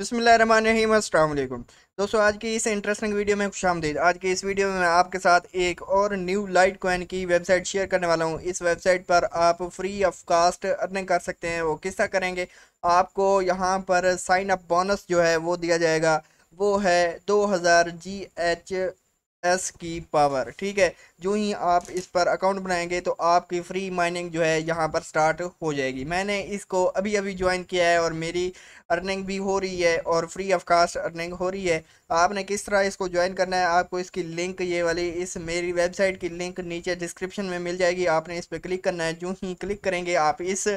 बसमीम अल्लाम दोस्तों आज की इस इंटरेस्टिंग वीडियो में खुश आमदीद आज की इस वीडियो में मैं आपके साथ एक और न्यू लाइट कोइन की वेबसाइट शेयर करने वाला हूं इस वेबसाइट पर आप फ्री ऑफ कास्ट अर्निंग कर सकते हैं वो किस तरह करेंगे आपको यहां पर साइन अप बोनस जो है वो दिया जाएगा वो है हज़ार जी एच एस की पावर ठीक है जो ही आप इस पर अकाउंट बनाएंगे तो आपकी फ्री माइनिंग जो है यहाँ पर स्टार्ट हो जाएगी मैंने इसको अभी अभी ज्वाइन किया है और मेरी अर्निंग भी हो रही है और फ्री ऑफ कास्ट अर्निंग हो रही है आपने किस तरह इसको ज्वाइन करना है आपको इसकी लिंक ये वाली इस मेरी वेबसाइट की लिंक नीचे डिस्क्रिप्शन में मिल जाएगी आपने इस पर क्लिक करना है जो ही क्लिक करेंगे आप इस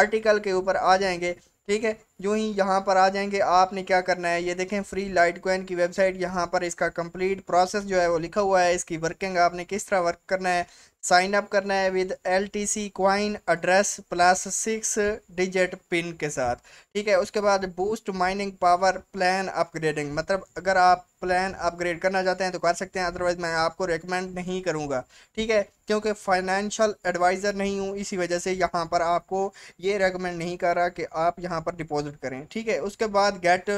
आर्टिकल के ऊपर आ जाएंगे ठीक है जो ही यहाँ पर आ जाएंगे आपने क्या करना है ये देखें फ्री लाइट कोइन की वेबसाइट यहाँ पर इसका कंप्लीट प्रोसेस जो है वो लिखा हुआ है इसकी वर्किंग आपने किस तरह वर्क करना है साइन अप करना है with L T C coin address plus six digit pin के साथ ठीक है उसके बाद boost mining power plan upgrading मतलब अगर आप प्लान अपग्रेड करना चाहते हैं तो कर सकते हैं अदरवाइज़ मैं आपको रिकमेंड नहीं करूँगा ठीक है क्योंकि फाइनेंशियल एडवाइज़र नहीं हूँ इसी वजह से यहाँ पर आपको ये रिकमेंड नहीं कर रहा कि आप यहाँ पर डिपॉजिट करें ठीक है उसके बाद get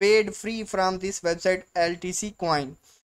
paid free from this website L T C coin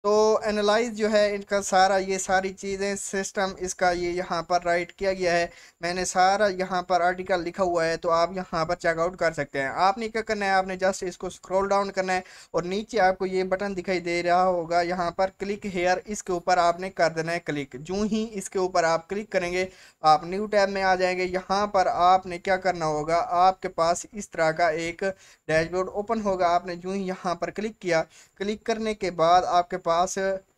तो एनालाइज जो है इनका सारा ये सारी चीज़ें सिस्टम इसका ये यहाँ पर राइट किया गया है मैंने सारा यहाँ पर आर्टिकल लिखा हुआ है तो आप यहाँ पर चेकआउट कर सकते हैं आपने क्या करना है आपने जस्ट इसको स्क्रॉल डाउन करना है और नीचे आपको ये बटन दिखाई दे रहा होगा यहाँ पर क्लिक हेयर इसके ऊपर आपने कर देना है क्लिक जूँ ही इसके ऊपर आप क्लिक करेंगे आप न्यू टैब में आ जाएंगे यहाँ पर आपने क्या करना होगा आपके पास इस तरह का एक डैशबोर्ड ओपन होगा आपने जूँ ही यहाँ पर क्लिक किया क्लिक करने के बाद आपके पास पास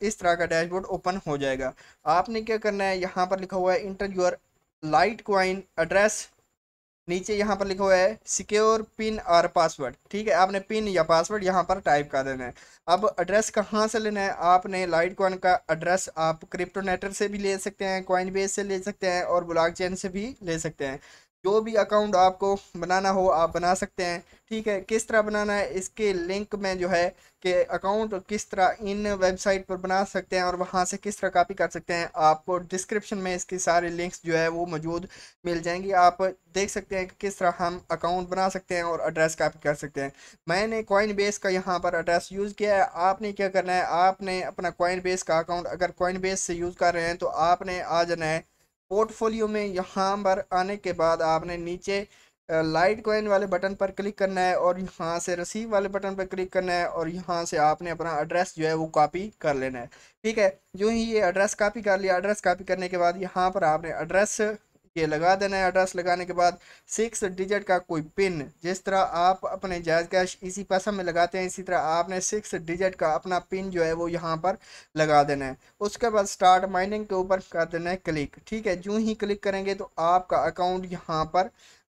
इस तरह का डैशबोर्ड ओपन हो जाएगा आपने क्या करना है यहाँ पर लिखा हुआ है enter your Litecoin address नीचे यहाँ पर लिखा हुआ है सिक्योर पिन और पासवर्ड ठीक है आपने पिन या पासवर्ड यहाँ पर टाइप कर देना है अब एड्रेस कहाँ से लेना है आपने लाइट क्वाइन का एड्रेस आप क्रिप्टोनेटर से भी ले सकते हैं क्वाइन बेस से ले सकते हैं और चेन से भी ले सकते हैं जो भी अकाउंट आपको बनाना हो आप बना सकते हैं ठीक है किस तरह बनाना है इसके लिंक में जो है कि अकाउंट किस तरह इन वेबसाइट पर बना सकते हैं और वहाँ से किस तरह कॉपी कर सकते हैं आपको डिस्क्रिप्शन में इसके सारे लिंक्स जो है वो मौजूद मिल जाएंगी आप देख सकते हैं कि किस तरह हम अकाउंट बना सकते हैं और एड्रेस कापी कर सकते हैं मैंने कॉइन बेस का यहाँ पर एड्रेस यूज़ किया है आपने क्या करना है आपने अपना कॉइन बेस का अकाउंट अगर कॉइन बेस से यूज़ कर रहे हैं तो आपने आ जाना है पोर्टफोलियो में यहाँ पर आने के बाद आपने नीचे लाइट कॉइन वाले बटन पर क्लिक करना है और यहाँ से रसीव वाले बटन पर क्लिक करना है और यहाँ से आपने अपना एड्रेस जो है वो कॉपी कर लेना है ठीक है जो ही ये एड्रेस कॉपी कर लिया एड्रेस कॉपी करने के बाद यहाँ पर आपने एड्रेस ये लगा देना है एड्रेस लगाने के बाद सिक्स डिजिट का कोई पिन जिस तरह आप अपने जायज़ कैश इसी पैसा में लगाते हैं इसी तरह आपने सिक्स डिजिट का अपना पिन जो है वो यहाँ पर लगा देना है उसके बाद स्टार्ट माइनिंग के ऊपर कर देना है क्लिक ठीक है जूँ ही क्लिक करेंगे तो आपका अकाउंट यहाँ पर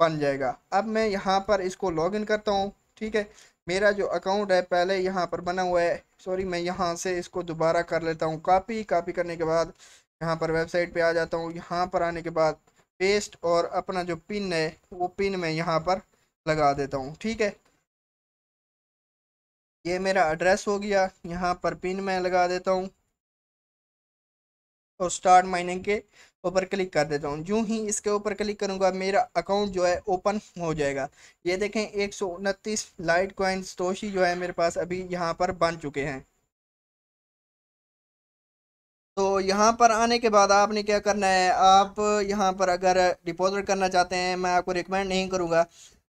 बन जाएगा अब मैं यहाँ पर इसको इन करता हूँ ठीक है मेरा जो अकाउंट है पहले यहाँ पर बना हुआ है सॉरी मैं यहाँ से इसको दोबारा कर लेता हूँ कापी कापी करने के बाद यहाँ पर वेबसाइट पे आ जाता हूँ यहाँ पर आने के बाद पेस्ट और अपना जो पिन है वो पिन मैं यहाँ पर लगा देता हूँ ठीक है ये मेरा एड्रेस हो गया यहाँ पर पिन मैं लगा देता हूँ और स्टार्ट माइनिंग के ऊपर क्लिक कर देता हूँ जूँ ही इसके ऊपर क्लिक करूँगा मेरा अकाउंट जो है ओपन हो जाएगा ये देखें एक लाइट कॉइन स्टोशी जो है मेरे पास अभी यहाँ पर बन चुके हैं तो यहाँ पर आने के बाद आपने क्या करना है आप यहाँ पर अगर डिपॉजिट करना चाहते हैं मैं आपको रिकमेंड नहीं करूँगा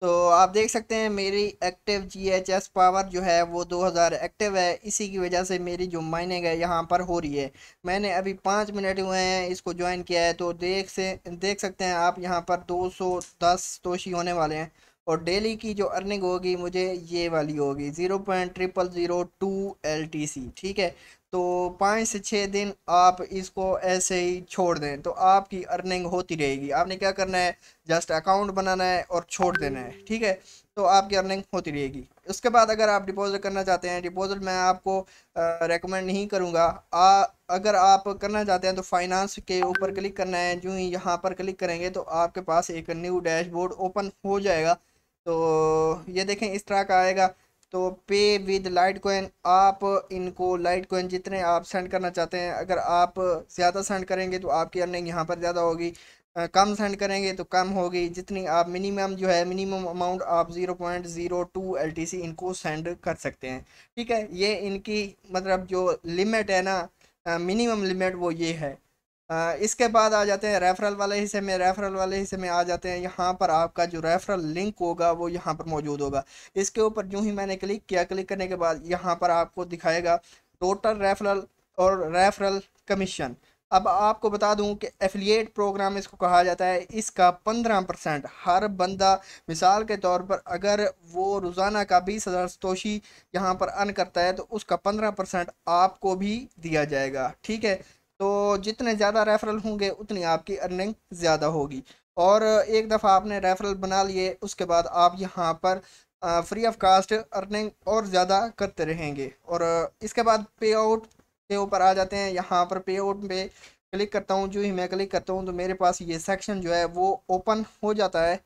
तो आप देख सकते हैं मेरी एक्टिव जी पावर जो है वो 2000 एक्टिव है इसी की वजह से मेरी जो माइनिंग है यहाँ पर हो रही है मैंने अभी पाँच मिनट हुए हैं इसको ज्वाइन किया है तो देख से देख सकते हैं आप यहाँ पर 210 तोशी होने वाले हैं और डेली की जो अर्निंग होगी मुझे ये वाली होगी zero point triple zero two L T C ठीक है तो पाँच से छः दिन आप इसको ऐसे ही छोड़ दें तो आपकी अर्निंग होती रहेगी आपने क्या करना है जस्ट अकाउंट बनाना है और छोड़ देना है ठीक है तो आपकी अर्निंग होती रहेगी उसके बाद अगर आप डिपॉजिट करना चाहते हैं डिपॉजिट मैं आपको रेकमेंड नहीं करूँगा अगर आप करना चाहते हैं तो फाइनेंस के ऊपर क्लिक करना है जो ही यहाँ पर क्लिक करेंगे तो आपके पास एक न्यू डैशबोर्ड ओपन हो जाएगा तो ये देखें इस तरह का आएगा तो पे विद लाइट कोइन आप इनको लाइट कोइन जितने आप सेंड करना चाहते हैं अगर आप ज़्यादा सेंड करेंगे तो आपकी अर्निंग यहाँ पर ज़्यादा होगी कम सेंड करेंगे तो कम होगी जितनी आप मिनिमम जो है मिनिमम अमाउंट आप zero point zero two L T C इनको सेंड कर सकते हैं ठीक है ये इनकी मतलब जो लिमिट है ना मिनिमम लिमिट वो ये है इसके बाद आ जाते हैं रेफरल वाले हिस्से में रेफरल वाले हिस्से में आ जाते हैं यहाँ पर आपका जो रेफरल लिंक होगा वो यहाँ पर मौजूद होगा इसके ऊपर जो ही मैंने क्लिक किया क्लिक करने के बाद यहाँ पर आपको दिखाएगा टोटल रेफरल और रेफरल कमीशन अब आपको बता दूं कि एफिलिएट प्रोग्राम इसको कहा जाता है इसका पंद्रह परसेंट हर बंदा मिसाल के तौर पर अगर वो रोज़ाना का बीस हज़ार सतोशी यहाँ पर अन करता है तो उसका पंद्रह परसेंट आपको भी दिया जाएगा ठीक है तो जितने ज़्यादा रेफरल होंगे उतनी आपकी अर्निंग ज़्यादा होगी और एक दफ़ा आपने रेफरल बना लिए उसके बाद आप यहाँ पर फ्री ऑफ कास्ट अर्निंग और ज़्यादा करते रहेंगे और इसके बाद पे आउट के ऊपर आ जाते हैं यहाँ पर पे आउट पे क्लिक करता हूँ जो ही मैं क्लिक करता हूँ तो मेरे पास ये सेक्शन जो है वो ओपन हो जाता है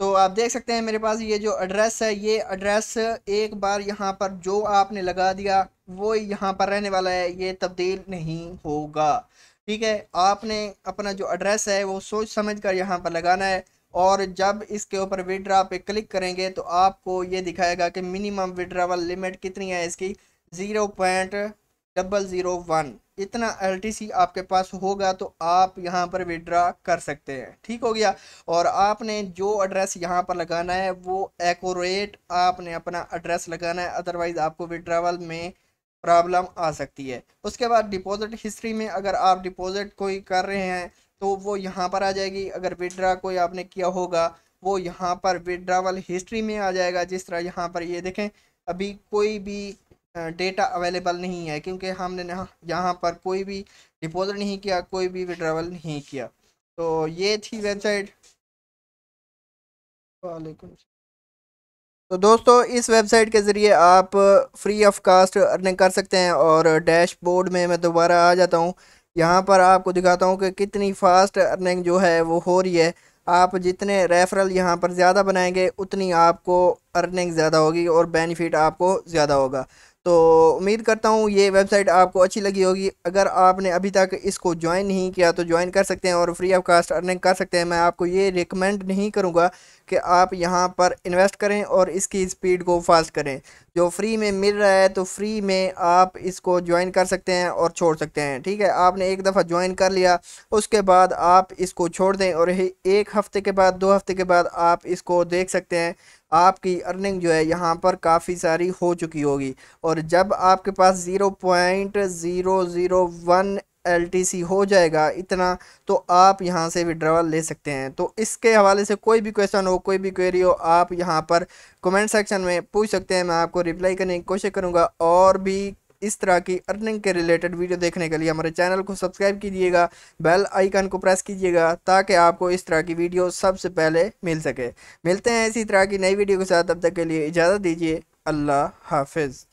तो आप देख सकते हैं मेरे पास ये जो एड्रेस है ये एड्रेस एक बार यहाँ पर जो आपने लगा दिया वो यहाँ पर रहने वाला है ये तब्दील नहीं होगा ठीक है आपने अपना जो एड्रेस है वो सोच समझ कर यहाँ पर लगाना है और जब इसके ऊपर विड्रा पे क्लिक करेंगे तो आपको ये दिखाएगा कि मिनिमम विड्रावल लिमिट कितनी है इसकी zero point double zero one इतना एल आपके पास होगा तो आप यहाँ पर विड्रा कर सकते हैं ठीक हो गया और आपने जो एड्रेस यहाँ पर लगाना है वो एकोरेट आपने अपना एड्रेस लगाना है अदरवाइज़ आपको विड्रावल में प्रॉब्लम आ सकती है उसके बाद डिपॉजिट हिस्ट्री में अगर आप डिपॉजिट कोई कर रहे हैं तो वो यहाँ पर आ जाएगी अगर विड्रा कोई आपने किया होगा वो यहाँ पर विड्रावल हिस्ट्री में आ जाएगा जिस तरह यहाँ पर ये यह देखें अभी कोई भी डेटा अवेलेबल नहीं है क्योंकि हमने यहाँ पर कोई भी डिपॉजिट नहीं किया कोई भी विड्रावल नहीं किया तो ये थी वेबसाइट वालेकुम तो दोस्तों इस वेबसाइट के ज़रिए आप फ्री ऑफ कास्ट अर्निंग कर सकते हैं और डैशबोर्ड में मैं दोबारा आ जाता हूँ यहाँ पर आपको दिखाता हूँ कि कितनी फास्ट अर्निंग जो है वो हो रही है आप जितने रेफरल यहाँ पर ज़्यादा बनाएंगे उतनी आपको अर्निंग ज़्यादा होगी और बेनिफिट आपको ज़्यादा होगा तो उम्मीद करता हूँ ये वेबसाइट आपको अच्छी लगी होगी अगर आपने अभी तक इसको ज्वाइन नहीं किया तो ज्वाइन कर सकते हैं और फ्री ऑफ कास्ट अर्निंग कर सकते हैं मैं आपको ये रिकमेंड नहीं करूँगा कि आप यहाँ पर इन्वेस्ट करें और इसकी स्पीड को फास्ट करें जो फ्री में मिल रहा है तो फ्री में आप इसको ज्वाइन कर सकते हैं और छोड़ सकते हैं ठीक है आपने एक दफ़ा ज्वाइन कर लिया उसके बाद आप इसको छोड़ दें और एक हफ़्ते के बाद दो हफ़्ते के बाद आप इसको देख सकते हैं आपकी अर्निंग जो है यहाँ पर काफ़ी सारी हो चुकी होगी और जब आपके पास zero point zero zero one L हो जाएगा इतना तो आप यहाँ से विड्रावल ले सकते हैं तो इसके हवाले से कोई भी क्वेश्चन हो कोई भी क्वेरी हो आप यहाँ पर कमेंट सेक्शन में पूछ सकते हैं मैं आपको रिप्लाई करने की कोशिश करूँगा और भी इस तरह की अर्निंग के रिलेटेड वीडियो देखने के लिए हमारे चैनल को सब्सक्राइब कीजिएगा बेल आइकन को प्रेस कीजिएगा ताकि आपको इस तरह की वीडियो सबसे पहले मिल सके मिलते हैं इसी तरह की नई वीडियो के साथ अब तक के लिए इजाज़त दीजिए अल्लाह हाफिज़